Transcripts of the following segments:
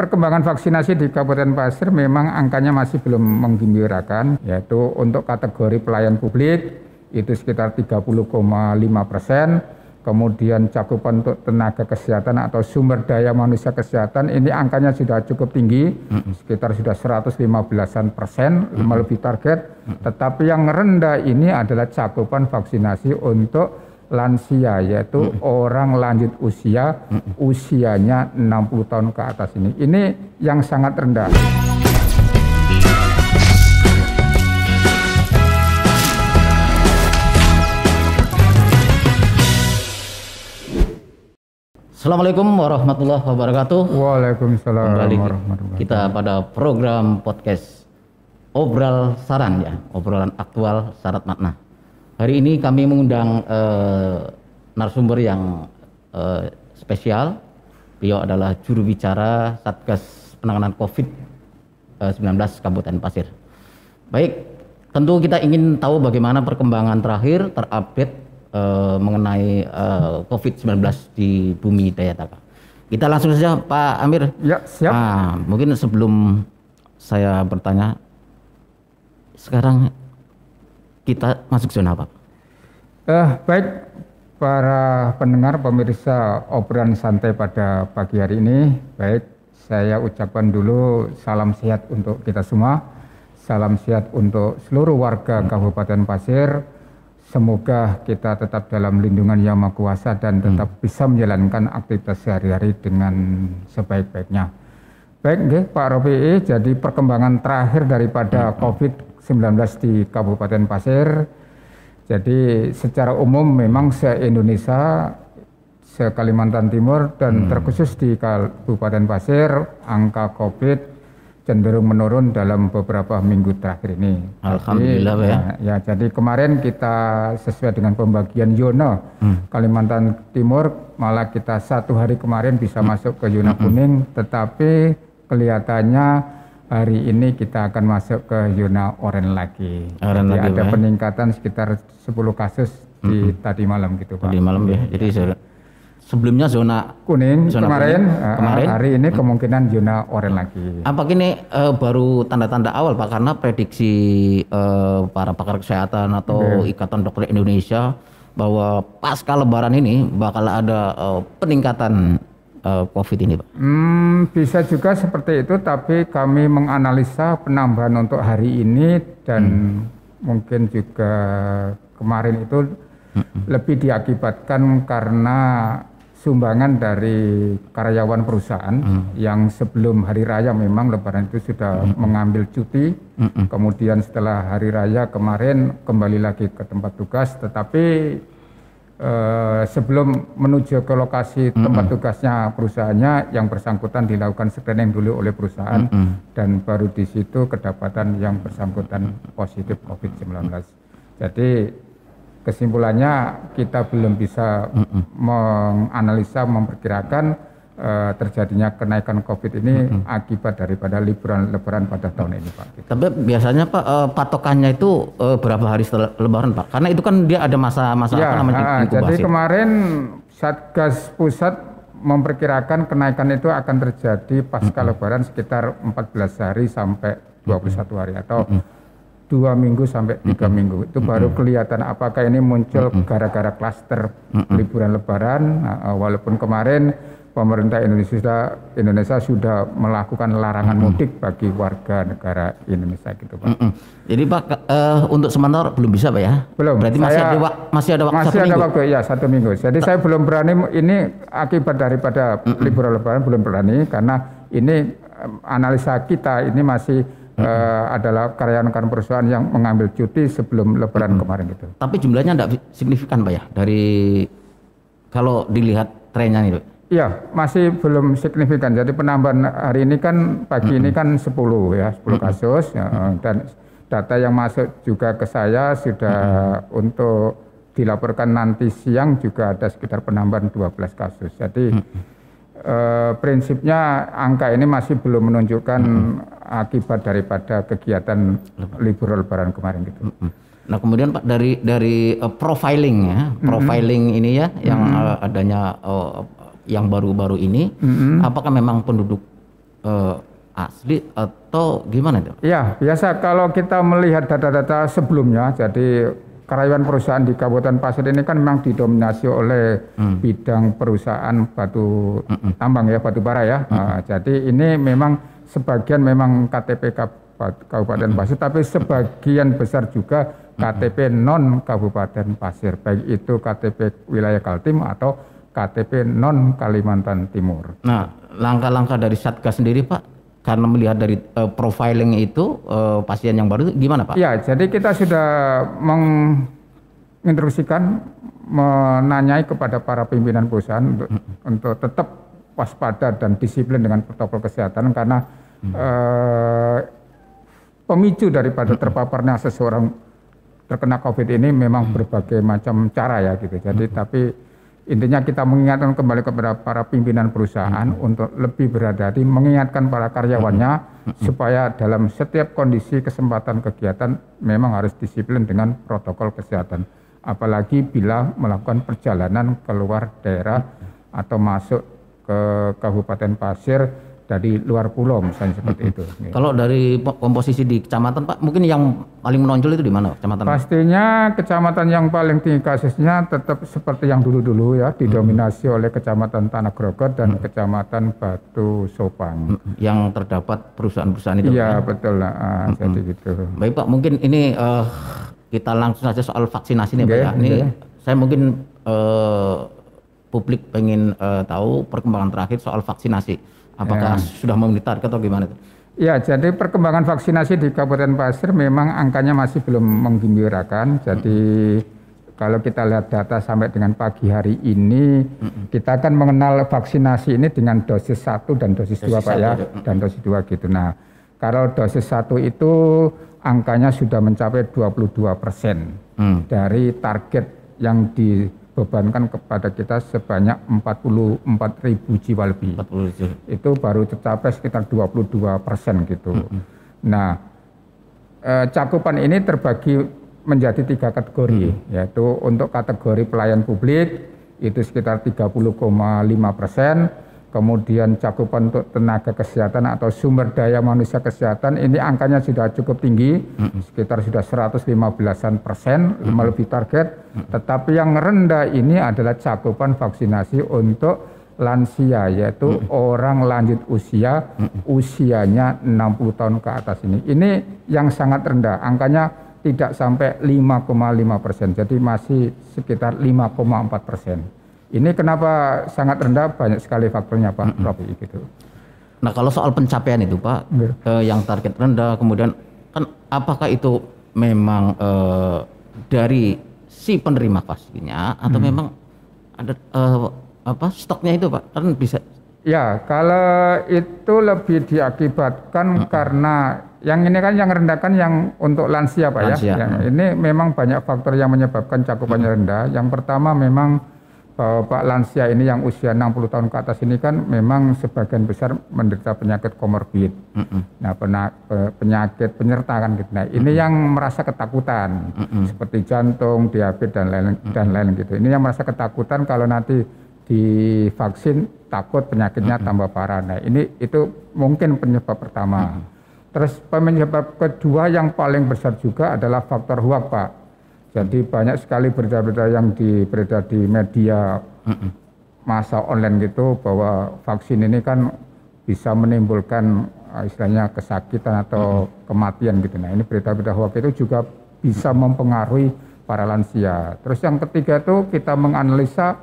perkembangan vaksinasi di Kabupaten Pasir memang angkanya masih belum menggembirakan, yaitu untuk kategori pelayan publik itu sekitar 30,5 persen, kemudian cakupan untuk tenaga kesehatan atau sumber daya manusia kesehatan ini angkanya sudah cukup tinggi, sekitar sudah 115 persen, lebih target. Tetapi yang rendah ini adalah cakupan vaksinasi untuk lansia yaitu hmm. orang lanjut usia hmm. usianya 60 tahun ke atas ini. Ini yang sangat rendah. Assalamualaikum warahmatullahi wabarakatuh. Waalaikumsalam Kembali warahmatullahi Kita pada program podcast Obral Saran ya, obrolan aktual syarat makna. Hari ini kami mengundang uh, narasumber yang uh, spesial. Beliau adalah juru bicara Satgas Penanganan COVID-19 eh, Kabupaten Pasir. Baik, tentu kita ingin tahu bagaimana perkembangan terakhir terupdate uh, mengenai uh, COVID-19 di bumi Dayataka. Kita langsung saja Pak Amir. Ya, siap. Nah, mungkin sebelum saya bertanya, sekarang kita masuk zona apa? Eh, baik para pendengar pemirsa obrolan santai pada pagi hari ini, baik saya ucapkan dulu salam sehat untuk kita semua, salam sehat untuk seluruh warga Kabupaten Pasir. Semoga kita tetap dalam lindungan Yang Maha Kuasa dan hmm. tetap hmm. bisa menjalankan aktivitas sehari-hari dengan sebaik-baiknya. Baik, okay, Pak Rofi. jadi perkembangan terakhir daripada hmm. COVID-19 di Kabupaten Pasir. Jadi secara umum memang se-Indonesia, se-Kalimantan Timur, dan hmm. terkhusus di Kabupaten Pasir, angka COVID cenderung menurun dalam beberapa minggu terakhir ini. Alhamdulillah jadi, ya. ya. ya jadi kemarin kita sesuai dengan pembagian zona hmm. Kalimantan Timur, malah kita satu hari kemarin bisa hmm. masuk ke zona hmm. hmm. kuning, tetapi kelihatannya hari ini kita akan masuk ke zona oranye lagi. Oren lagi, ada ya? peningkatan sekitar 10 kasus di mm -hmm. tadi malam gitu Pak. Tadi malam ya. Jadi ya. sebelumnya zona kuning zona kemarin, kuning. Eh, kemarin hari ini kemungkinan zona oranye lagi. Apa ini uh, eh, baru tanda-tanda awal Pak karena prediksi uh, para pakar kesehatan atau okay. Ikatan Dokter Indonesia bahwa pasca lebaran ini bakal ada uh, peningkatan uh, COVID ini, Pak? Hmm, bisa juga seperti itu, tapi kami menganalisa penambahan untuk hari ini dan hmm. mungkin juga kemarin itu hmm. lebih diakibatkan karena sumbangan dari karyawan perusahaan hmm. yang sebelum hari raya memang lebaran itu sudah hmm. mengambil cuti, hmm. kemudian setelah hari raya kemarin kembali lagi ke tempat tugas, tetapi Eh, sebelum menuju ke lokasi tempat mm -hmm. tugasnya perusahaannya yang bersangkutan dilakukan screening dulu oleh perusahaan mm -hmm. dan baru di situ kedapatan yang bersangkutan positif COVID-19. Jadi kesimpulannya kita belum bisa mm -hmm. menganalisa memperkirakan uh, terjadinya kenaikan COVID ini hmm. akibat daripada liburan Lebaran pada tahun ini, Pak. Gitu. Tapi biasanya Pak uh, patokannya itu uh, berapa hari setelah Lebaran, Pak? Karena itu kan dia ada masa-masa ya, apa namanya uh, Jadi kemarin Satgas Pusat memperkirakan kenaikan itu akan terjadi pasca mm -hmm. Lebaran sekitar 14 hari sampai 21 hari atau dua minggu sampai tiga mm -hmm. minggu itu baru kelihatan apakah ini muncul gara-gara klaster liburan Lebaran nah, walaupun kemarin pemerintah Indonesia Indonesia sudah melakukan larangan mm -hmm. mudik bagi warga negara Indonesia gitu Pak. Mm -hmm. Jadi Pak uh, untuk sementara belum bisa Pak ya? Belum. Berarti saya, masih ada masih ada waktu masih satu ada minggu. waktu ya satu minggu. Jadi T saya belum berani ini akibat daripada mm -hmm. liburan lebaran belum berani karena ini analisa kita ini masih Uh, mm -hmm. hmm. Eh, adalah karyawan-karyawan perusahaan yang mengambil cuti sebelum Lebaran mm kemarin gitu. Tapi jumlahnya tidak signifikan pak ya dari kalau dilihat trennya itu. Iya, masih belum signifikan. Jadi penambahan hari ini kan pagi mm -hmm. ini kan 10 ya, 10 mm -hmm. kasus ya, dan data yang masuk juga ke saya sudah mm -hmm. untuk dilaporkan nanti siang juga ada sekitar penambahan 12 kasus. Jadi mm -hmm. eh, prinsipnya angka ini masih belum menunjukkan mm -hmm. akibat daripada kegiatan libur lebaran kemarin gitu. Mm -hmm. Nah kemudian Pak dari dari uh, profiling ya, profiling mm -hmm. ini ya yang mm -hmm. uh, adanya uh, yang baru-baru ini, mm-hmm. apakah memang penduduk uh, asli atau gimana itu? Ya biasa kalau kita melihat data-data sebelumnya, jadi karyawan perusahaan di Kabupaten Pasir ini kan memang didominasi oleh mm. bidang perusahaan batu -mm. tambang ya batu bara ya. Hmm. Nah, jadi ini memang sebagian memang KTP Kabupaten Pasir, tapi sebagian besar juga KTP non Kabupaten Pasir, baik itu KTP wilayah Kaltim atau KTP non Kalimantan Timur. Nah, langkah-langkah dari Satgas sendiri, Pak, karena melihat dari uh, profiling itu uh, pasien yang baru gimana Pak? Ya, jadi kita sudah menginstruksikan menanyai kepada para pimpinan perusahaan untuk, hmm. untuk tetap waspada dan disiplin dengan protokol kesehatan karena hmm. eh, pemicu daripada hmm. terpaparnya seseorang terkena COVID ini memang hmm. berbagai macam cara ya gitu. Jadi hmm. tapi Intinya kita mengingatkan kembali kepada para pimpinan perusahaan hmm. untuk lebih berhati-hati mengingatkan para karyawannya hmm. Hmm. supaya dalam setiap kondisi kesempatan kegiatan memang harus disiplin dengan protokol kesehatan. Apalagi bila melakukan perjalanan keluar daerah atau masuk ke Kabupaten Pasir dari luar pulau misalnya seperti itu. Gitu. Kalau dari komposisi di kecamatan Pak, mungkin yang paling menonjol itu di mana kecamatan? Pastinya kecamatan yang paling tinggi kasusnya tetap seperti yang dulu-dulu ya, didominasi hmm. oleh kecamatan Tanah Groget dan hmm. kecamatan Batu Sopang. Yang terdapat perusahaan-perusahaan itu. Iya ya? betul, lah, ah, hmm. jadi gitu. Baik Pak, mungkin ini uh, kita langsung saja soal vaksinasi nih Pak. Ya. Ini okay. saya mungkin uh, publik pengen uh, tahu perkembangan terakhir soal vaksinasi Apakah ya. sudah memenuhi target atau gimana itu? Ya, jadi perkembangan vaksinasi di Kabupaten Pasir memang angkanya masih belum menggembirakan. Jadi hmm kalau kita lihat data sampai dengan pagi hari ini, hmm kita akan mengenal vaksinasi ini dengan dosis 1 dan dosis, dosis 2 Pak ya, hmm dan dosis 2 gitu. Nah, kalau dosis 1 itu angkanya sudah mencapai 22 persen hmm. dari target yang di dibebankan kepada kita sebanyak ribu jiwa lebih. 47. Itu baru tercapai sekitar 22 persen gitu. Hmm. Nah, eh, cakupan ini terbagi menjadi tiga kategori, hmm. yaitu untuk kategori pelayan publik itu sekitar 30,5 persen kemudian cakupan untuk tenaga kesehatan atau sumber daya manusia kesehatan ini angkanya sudah cukup tinggi mm-hmm. sekitar sudah 115 persen mm-hmm. melebihi target mm-hmm. tetapi yang rendah ini adalah cakupan vaksinasi untuk lansia yaitu mm-hmm. orang lanjut usia mm-hmm. usianya 60 tahun ke atas ini ini yang sangat rendah angkanya tidak sampai 5,5 persen jadi masih sekitar 5,4 persen ini kenapa sangat rendah banyak sekali faktornya Pak mm -hmm. Robi gitu. Nah kalau soal pencapaian itu Pak, yeah. Iya. yang target rendah kemudian kan apakah itu memang eh, dari si penerima vaksinnya atau mm. memang ada eh, apa stoknya itu Pak? Kan bisa. Ya kalau itu lebih diakibatkan mm -hmm. karena yang ini kan yang rendah kan yang untuk lansia pak ya. lansia. ya. Yang hmm. Ini memang banyak faktor yang menyebabkan cakupannya hmm. rendah. Yang pertama memang uh, Pak lansia ini yang usia 60 tahun ke atas ini kan memang sebagian besar menderita penyakit komorbid. Mm -mm. Nah, penyakit penyerta kan gitu. Nah, ini mm -mm. yang merasa ketakutan mm -mm. seperti jantung, diabetes dan lain mm -mm. dan lain gitu. Ini yang merasa ketakutan kalau nanti divaksin takut penyakitnya mm -mm. tambah parah. Nah, ini itu mungkin penyebab pertama. Mm -mm. Terus penyebab kedua yang paling besar juga adalah faktor huak, Pak jadi banyak sekali berita-berita yang diberita di media masa online gitu bahwa vaksin ini kan bisa menimbulkan eh, istilahnya kesakitan atau kematian gitu. Nah ini berita-berita hoax itu juga bisa mempengaruhi para lansia. Terus yang ketiga itu kita menganalisa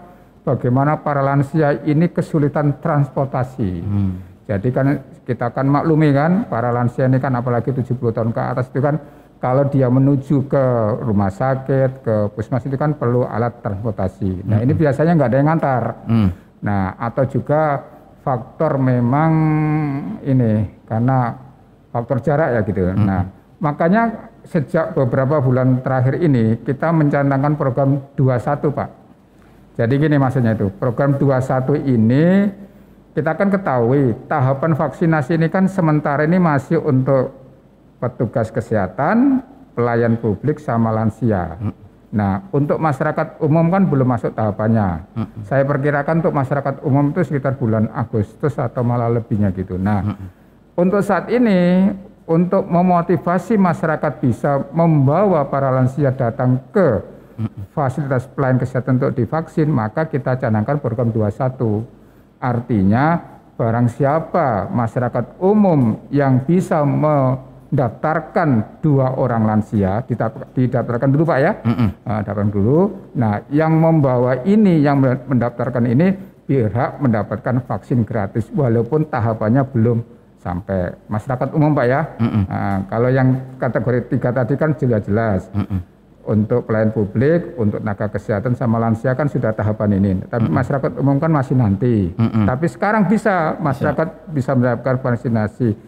bagaimana para lansia ini kesulitan transportasi. Hmm. Jadi kan kita akan maklumi kan para lansia ini kan apalagi 70 tahun ke atas itu kan kalau dia menuju ke rumah sakit, ke puskesmas itu kan perlu alat transportasi. Nah, mm -hmm. ini biasanya nggak ada yang ngantar. Mm. Nah, atau juga faktor memang ini karena faktor jarak ya gitu. Mm. Nah, makanya sejak beberapa bulan terakhir ini kita mencanangkan program 21, Pak. Jadi gini maksudnya itu, program 21 ini kita kan ketahui tahapan vaksinasi ini kan sementara ini masih untuk petugas kesehatan, pelayan publik sama lansia. Hmm. Nah, untuk masyarakat umum kan belum masuk tahapannya. Hmm. Saya perkirakan untuk masyarakat umum itu sekitar bulan Agustus atau malah lebihnya gitu. Nah, hmm. untuk saat ini untuk memotivasi masyarakat bisa membawa para lansia datang ke fasilitas pelayan kesehatan untuk divaksin, maka kita canangkan program 21. Artinya barang siapa masyarakat umum yang bisa me daftarkan dua orang lansia, didaftarkan dulu Pak ya, mm -mm. Nah, daftarkan dulu. Nah, yang membawa ini, yang mendaftarkan ini, pihak mendapatkan vaksin gratis, walaupun tahapannya belum sampai masyarakat umum Pak ya. Mm -mm. Nah, kalau yang kategori tiga tadi kan sudah jelas Mm -mm. Untuk pelayan publik, untuk naga kesehatan sama lansia kan sudah tahapan ini. Tapi mm -mm. masyarakat umum kan masih nanti. Mm -mm. Tapi sekarang bisa masyarakat bisa mendapatkan vaksinasi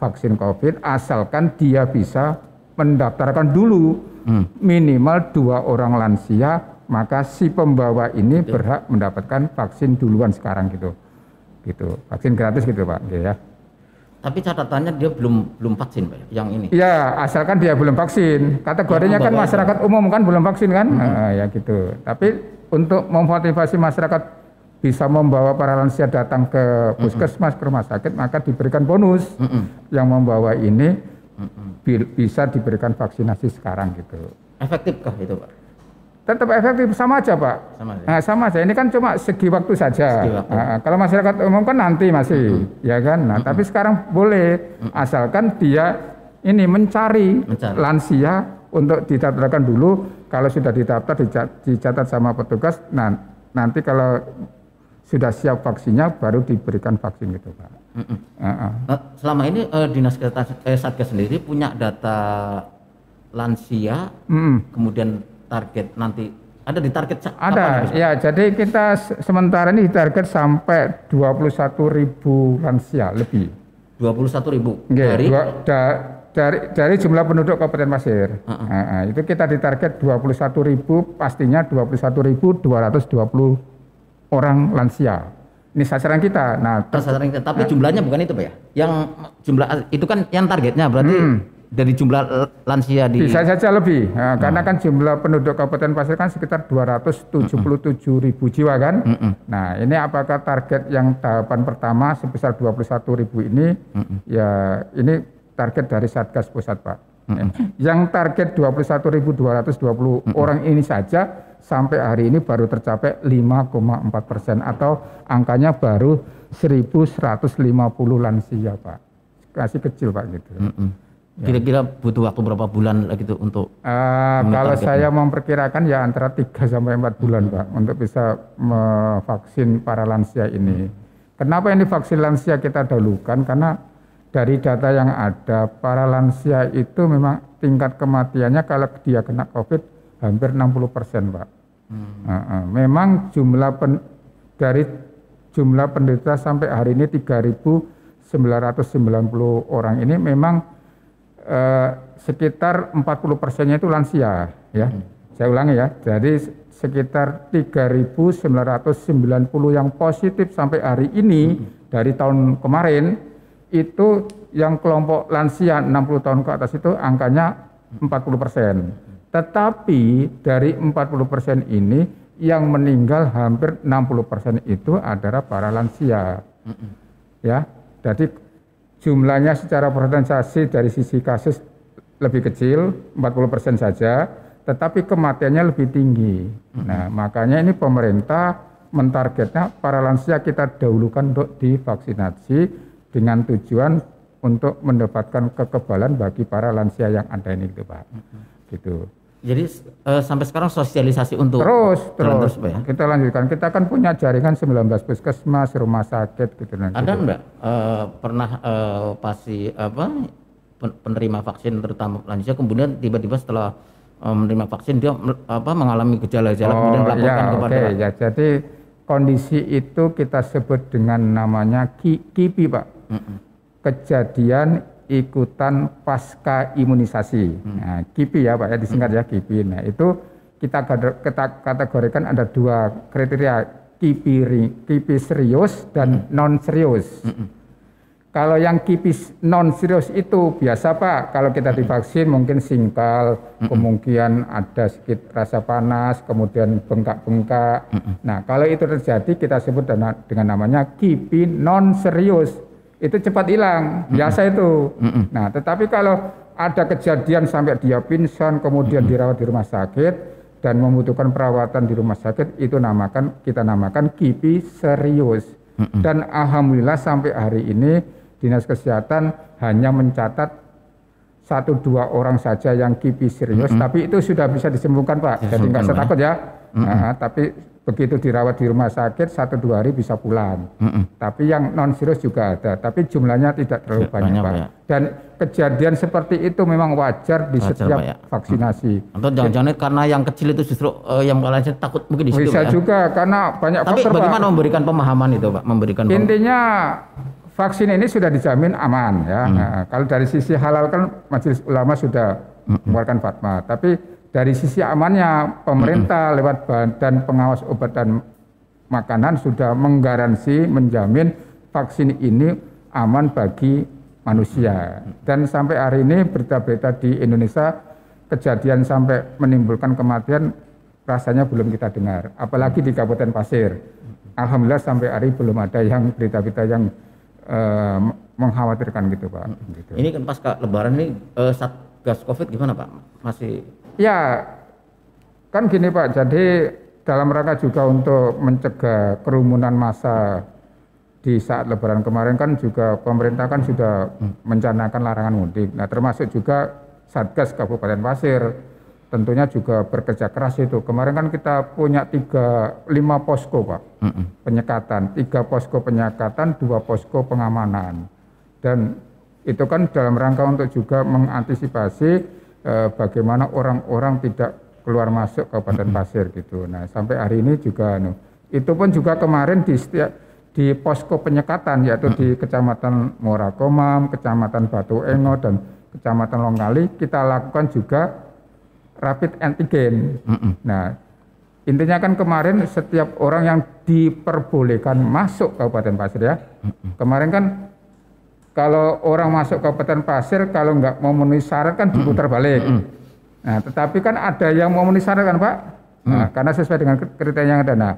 vaksin COVID asalkan dia bisa mendaftarkan dulu hmm. minimal dua orang lansia maka si pembawa ini okay. Iya. berhak mendapatkan vaksin duluan sekarang gitu gitu vaksin gratis gitu pak iya, ya tapi catatannya dia belum belum vaksin pak ya? yang ini ya asalkan dia belum vaksin kategorinya kan masyarakat umum kan belum vaksin kan hmm. nah, ya gitu tapi untuk memotivasi masyarakat bisa membawa para lansia datang ke puskesmas, ke rumah sakit, maka diberikan bonus yang membawa ini bi bisa diberikan vaksinasi sekarang gitu. Efektifkah itu Pak? Tetap efektif sama aja Pak. Sama aja. Nah, sama aja. Ini kan cuma segi waktu saja. Segi waktu. Nah, kalau masyarakat umum kan nanti masih, ya kan. Nah, tapi sekarang boleh asalkan dia ini mencari, mencari. lansia untuk didaftarkan dulu. Kalau sudah didaftar dicatat sama petugas, nah nanti kalau sudah siap vaksinnya baru diberikan vaksin gitu pak. Mm -mm. Uh -uh. Selama ini uh, dinas kesehatan eh, satgas sendiri punya data lansia, mm -mm. kemudian target nanti ada di target ada ya jadi kita sementara ini target sampai 21 ribu lansia lebih 21 ribu okay, dari dua, da, dari dari jumlah penduduk Kabupaten Pasir uh -uh. Uh, itu kita ditarget 21 ribu pastinya 21 ribu 220 orang lansia. Ini sasaran kita. Nah, ter- nah, sasaran kita. Tapi nah, jumlahnya bukan itu, Pak ya? Yang jumlah itu kan yang targetnya berarti hmm. dari jumlah lansia di Bisa saja lebih. Nah, hmm. karena kan jumlah penduduk Kabupaten Pasir kan sekitar 277 hmm. ribu jiwa kan? Hmm. Nah, ini apakah target yang tahapan pertama sebesar 21 ribu ini hmm. ya ini target dari Satgas Pusat, Pak. Hmm. Yang target 21.220 hmm. orang ini saja sampai hari ini baru tercapai 5,4 persen atau angkanya baru 1.150 lansia Pak. Kasih kecil Pak gitu. kira-kira -mm. Ya. Kira-kira butuh waktu berapa bulan lagi itu untuk? Uh, kalau saya memperkirakan ya antara 3 sampai 4 bulan hmm. Pak untuk bisa vaksin para lansia ini. Kenapa ini vaksin lansia kita dahulukan? Karena dari data yang ada para lansia itu memang tingkat kematiannya kalau dia kena COVID hampir 60 persen pak. Hmm. Uh, uh. Memang jumlah pen, dari jumlah penderita sampai hari ini 3.990 orang ini memang uh, sekitar 40 persennya itu lansia ya. Hmm. Saya ulangi ya, jadi sekitar 3.990 yang positif sampai hari ini hmm. dari tahun kemarin itu yang kelompok lansia 60 tahun ke atas itu angkanya 40 persen. Tetapi dari 40% ini yang meninggal hampir 60% itu adalah para lansia. Mm -mm. Ya. Jadi jumlahnya secara persentase dari sisi kasus lebih kecil, 40% saja, tetapi kematiannya lebih tinggi. Mm-hmm. Nah, makanya ini pemerintah mentargetnya para lansia kita dahulukan untuk divaksinasi dengan tujuan untuk mendapatkan kekebalan bagi para lansia yang ada ini gitu Pak. Mm-hmm. Gitu. Jadi uh, sampai sekarang sosialisasi untuk terus terus, terus ya? kita lanjutkan. Kita kan punya jaringan 19 puskesmas, rumah sakit gitu Ada gitu. enggak uh, eh, pernah uh, pasti apa penerima vaksin terutama lansia kemudian tiba-tiba setelah menerima vaksin dia apa mengalami gejala-gejala oh, kemudian melaporkan ya, kepada okay, ya. Jadi kondisi itu kita sebut dengan namanya KIPI, Pak. Mm -mm. Kejadian ikutan pasca imunisasi. Hmm. Nah, KIPI ya Pak ya disingkat hmm. ya KIPI. Nah, itu kita, kategorikan ada dua kriteria KIPI, KIPI serius dan hmm. non serius. Hmm. Kalau yang KIPI non serius itu biasa Pak, kalau kita hmm. divaksin mungkin singkal, hmm. kemungkinan ada sedikit rasa panas, kemudian bengkak-bengkak. Hmm. Nah, kalau itu terjadi kita sebut dengan, dengan namanya KIPI non serius itu cepat hilang, biasa mm -mm. itu. Mm nah, tetapi kalau ada kejadian sampai dia pingsan, kemudian dirawat di rumah sakit dan membutuhkan perawatan di rumah sakit, itu namakan kita namakan kipi serius. Dan alhamdulillah sampai hari ini dinas kesehatan hanya mencatat satu dua orang saja yang kipi serius, tapi itu sudah bisa disembuhkan pak. Ya, Jadi nggak usah takut ya. Nah, tapi begitu dirawat di rumah sakit satu dua hari bisa pulang. Mm-mm. Tapi yang non serius juga ada, tapi jumlahnya tidak terlalu banyak, banyak pak. Ya. Dan kejadian seperti itu memang wajar di wajar, setiap pak, ya. vaksinasi. Mm. jangan-jangan karena yang kecil itu justru uh, yang paling takut mungkin di situ. Bisa ya. juga karena banyak tapi faktor. bagaimana pak. memberikan pemahaman itu pak? Memberikan pemahaman. intinya vaksin ini sudah dijamin aman ya. Mm. Nah, kalau dari sisi halal kan Majelis Ulama sudah mengeluarkan fatwa, tapi dari sisi amannya pemerintah lewat Badan Pengawas Obat dan Makanan sudah menggaransi menjamin vaksin ini aman bagi manusia. Dan sampai hari ini berita-berita di Indonesia kejadian sampai menimbulkan kematian rasanya belum kita dengar, apalagi di Kabupaten Pasir. Alhamdulillah sampai hari belum ada yang berita-berita yang eh, mengkhawatirkan gitu, Pak. Gitu. Ini kan pasca Lebaran ini eh, satgas COVID gimana, Pak? Masih Ya, kan gini Pak, jadi dalam rangka juga untuk mencegah kerumunan massa di saat lebaran kemarin kan juga pemerintah kan sudah mencanangkan larangan mudik. Nah, termasuk juga Satgas Kabupaten Pasir tentunya juga bekerja keras itu. Kemarin kan kita punya tiga, lima posko Pak, mm -mm. penyekatan. Tiga posko penyekatan, dua posko pengamanan. Dan itu kan dalam rangka untuk juga mengantisipasi e, bagaimana orang-orang tidak keluar masuk Kabupaten Pasir gitu. Nah sampai hari ini juga anu. Itu pun juga kemarin di setiap di posko penyekatan yaitu di Kecamatan Morakomam, Kecamatan Batu Engo dan Kecamatan Longkali kita lakukan juga rapid antigen. Nah intinya kan kemarin setiap orang yang diperbolehkan masuk Kabupaten Pasir ya kemarin kan kalau orang masuk kabupaten pasir kalau nggak memenuhi syarat kan diputar balik. Nah, tetapi kan ada yang memenuhi syarat kan Pak? Nah, mm. karena sesuai dengan kriteria yang ada. Nah,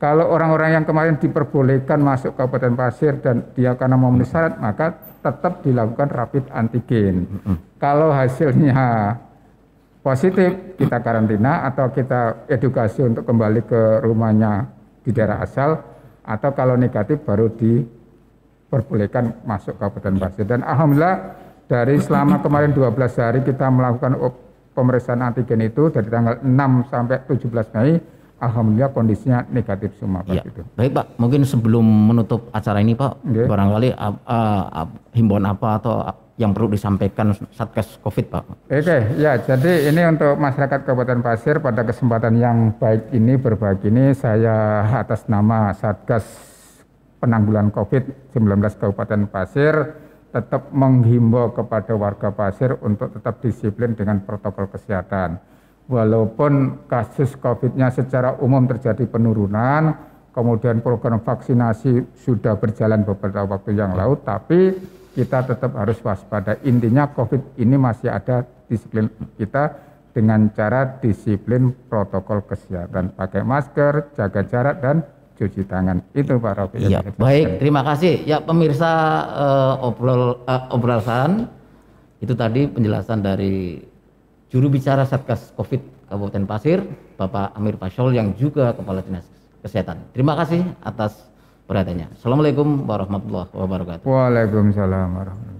kalau orang-orang yang kemarin diperbolehkan masuk kabupaten pasir dan dia karena memenuhi mm. syarat maka tetap dilakukan rapid antigen. Kalau hasilnya positif kita karantina atau kita edukasi untuk kembali ke rumahnya di daerah asal atau kalau negatif baru di diperbolehkan masuk Kabupaten Pasir. Dan alhamdulillah dari selama kemarin 12 hari kita melakukan pemeriksaan antigen itu dari tanggal 6 sampai 17 Mei Alhamdulillah kondisinya negatif semua Pak. Ya. Itu. Baik Pak, mungkin sebelum menutup acara ini Pak, okay. barangkali uh, uh, himbauan apa atau yang perlu disampaikan Satgas Covid Pak? Oke, okay, ya jadi ini untuk masyarakat Kabupaten Pasir pada kesempatan yang baik ini berbagi ini saya atas nama Satgas penanggulan COVID-19 Kabupaten Pasir tetap menghimbau kepada warga Pasir untuk tetap disiplin dengan protokol kesehatan. Walaupun kasus COVID-nya secara umum terjadi penurunan, kemudian program vaksinasi sudah berjalan beberapa waktu yang lalu, tapi kita tetap harus waspada. Intinya COVID ini masih ada disiplin kita dengan cara disiplin protokol kesehatan, pakai masker, jaga jarak, dan cuci tangan. Itu Pak Rofi. Ya, baik, terima kasih. Ya pemirsa uh, obrol uh, obrolan itu tadi penjelasan dari juru bicara Satgas Covid Kabupaten Pasir, Bapak Amir Pasol yang juga Kepala Dinas Kesehatan. Terima kasih atas perhatiannya. Assalamualaikum warahmatullahi wabarakatuh. Waalaikumsalam warahmatullahi